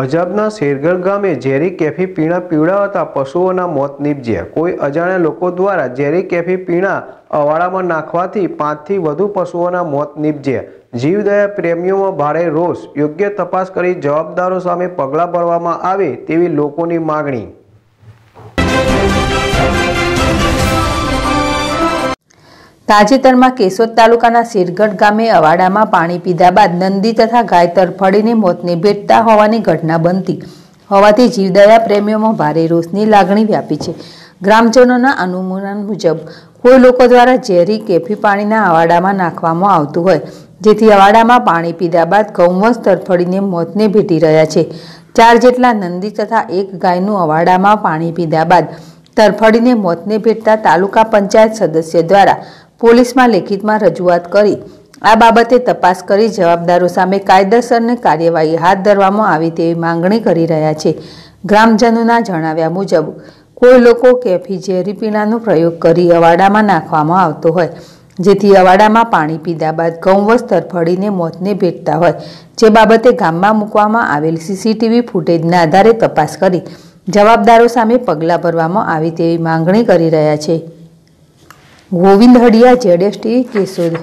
અજાબના શેરગર ગામે ઝેરી કેફી પીણા પીવડાવતા પશુઓના મોત નીપજ્યા કોઈ અજાણ્યા લોકો દ્વારા ઝેરી કેફી પીણા અવાડામાં નાખવાથી પાંચથી વધુ પશુઓના મોત નીપજ્યા જીવદયા પ્રેમીઓમાં ભારે રોષ યોગ્ય તપાસ કરી જવાબદારો સામે પગલાં ભરવામાં આવે તેવી લોકોની માગણી તાજેતરમાં કેશોદ તાલુકાના શેરગઢ ગામે અવાડામાં પાણી પીધા બાદ નંદી તથા ગાય તરફડીને મોતને ભેટતા હોવાની ઘટના બનતી હોવાથી જીવદયા પ્રેમીઓમાં ભારે રોષની લાગણી વ્યાપી છે ગ્રામજનોના અનુમાન મુજબ કોઈ લોકો દ્વારા ઝેરી કેફી પાણીના અવાડામાં નાખવામાં આવતું હોય જેથી અવાડામાં પાણી પીધા બાદ ગૌવંશ તરફડીને મોતને ભેટી રહ્યા છે ચાર જેટલા નંદી તથા એક ગાયનું અવાડામાં પાણી પીધા બાદ તરફડીને મોતને ભેટતા તાલુકા પંચાયત સદસ્ય દ્વારા પોલીસમાં લેખિતમાં રજૂઆત કરી આ બાબતે તપાસ કરી જવાબદારો સામે કાયદેસરને કાર્યવાહી હાથ ધરવામાં આવે તેવી માંગણી કરી રહ્યા છે ગ્રામજનોના જણાવ્યા મુજબ કોઈ લોકો કેફી ઝેરી પીણાનો પ્રયોગ કરી અવાડામાં નાખવામાં આવતો હોય જેથી અવાડામાં પાણી પીધા બાદ ગૌવસ તરફડીને મોતને ભેટતા હોય જે બાબતે ગામમાં મૂકવામાં આવેલ સીસીટીવી ફૂટેજના આધારે તપાસ કરી જવાબદારો સામે પગલાં ભરવામાં આવે તેવી માંગણી કરી રહ્યા છે ગોવિંદ હડિયા જેડેસટી કેશોદ